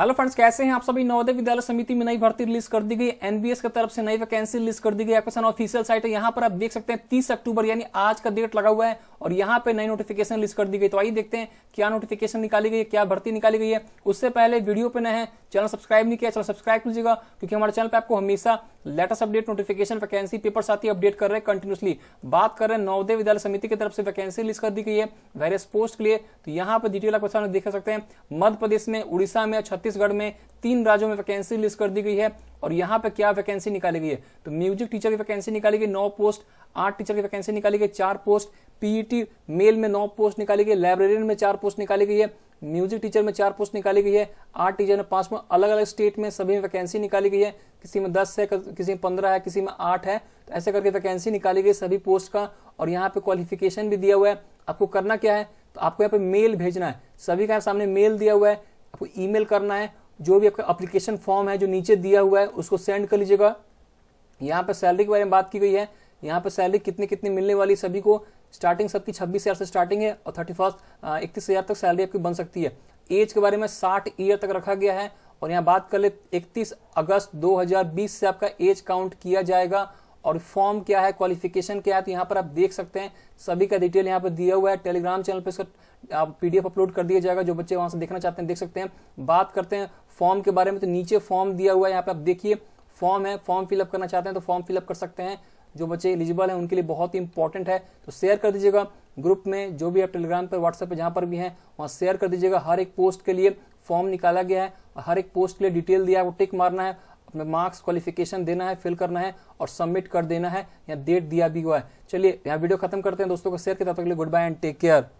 hello friends कैसे हैं आप सभी नवोदय विद्यालय समिति में नई भर्ती रिलीज कर दी गई एनबीएस की तरफ से नई वैकेंसी रिलीज कर दी गई आपका ऑफिशियल साइट है यहाँ पर आप देख सकते हैं 30 अक्टूबर यानी आज का डेट लगा हुआ है और यहाँ पे नई नोटिफिकेशन रिलीज कर दी गई तो आइए देखते हैं क्या नोटिफिकेशन निकाली गई है क्या भर्ती निकाली गई है उससे पहले वीडियो पे नए है चैनल सब्सक्राइब नहीं किया चैनल सब्सक्राइब कीजिएगा क्योंकि हमारे चैनल पर आपको हमेशा latest update notification vacancy paper साथ ही अपडेट कर रहे हैं कंटिन्यूसली बात कर रहे हैं नवोदय विद्यालय समिति की तरफ से वैकेंसी रिलीज कर दी गई है वेरियस पोस्ट के लिए तो यहाँ पर डिटेल आपके देख सकते हैं मध्य प्रदेश में उड़ीसा में छत्तीस छत्तीसगढ़ में तीन राज्यों में वैकेंसी लिस्ट कर दी गई है और यहाँ पे क्या वैकेंसी निकाली गई है तो म्यूजिक टीचर की वैकेंसी निकाली गई नौ पोस्ट आठ टीचर की वैकेंसी निकाली गई चार पोस्ट पीईटी मेल में नौ पोस्ट निकाली गई लाइब्रेरियन में चार पोस्ट निकाली गई है म्यूजिक टीचर में चार पोस्ट निकाली गई है आठ टीचर में पांच में अलग अलग स्टेट में सभी में वैकेंसी निकाली गई है किसी में दस है किसी में पंद्रह है किसी में आठ है तो ऐसे करके वैकेंसी निकाली गई सभी पोस्ट का और यहाँ पे क्वालिफिकेशन भी दिया हुआ है आपको करना क्या है तो आपको यहाँ पे मेल भेजना है सभी का सामने मेल दिया हुआ है आपको ईमेल करना है जो भी आपका अप्लीकेशन फॉर्म है जो नीचे दिया हुआ है उसको सेंड कर लीजिएगा यहाँ पर सैलरी के बारे में बात की गई है यहाँ पर सैलरी कितने कितने मिलने वाली सभी को स्टार्टिंग सबकी छब्बीस हजार से स्टार्टिंग है और थर्टी फर्स्ट इकतीस हजार तक सैलरी आपकी बन सकती है एज के बारे में साठ ईयर तक रखा गया है और यहाँ बात कर ले इकतीस अगस्त 2020 से आपका एज काउंट किया जाएगा और फॉर्म क्या है क्वालिफिकेशन क्या है तो यहाँ पर आप देख सकते हैं सभी का डिटेल यहाँ पर दिया हुआ है टेलीग्राम चैनल पर इसका पीडीएफ अपलोड कर दिया जाएगा जो बच्चे वहां से देखना चाहते हैं देख सकते हैं बात करते हैं फॉर्म के बारे में तो नीचे फॉर्म दिया हुआ है यहाँ पर आप देखिए फॉर्म है फॉर्म फिलअप करना चाहते हैं तो फॉर्म फिलअप कर सकते हैं जो बच्चे एलिजिबल हैं उनके लिए बहुत ही इंपॉर्टेंट है तो शेयर कर दीजिएगा ग्रुप में जो भी आप टेलीग्राम पर व्हाट्सएप पर जहाँ पर भी हैं वहाँ शेयर कर दीजिएगा हर एक पोस्ट के लिए फॉर्म निकाला गया है हर एक पोस्ट के लिए डिटेल दिया है वो टिक मारना है अपने मार्क्स क्वालिफिकेशन देना है फिल करना है और सबमिट कर देना है यहाँ डेट दिया भी हुआ है चलिए यहाँ वीडियो खत्म करते हैं दोस्तों को शेयर के तब तक के लिए goodbye and take care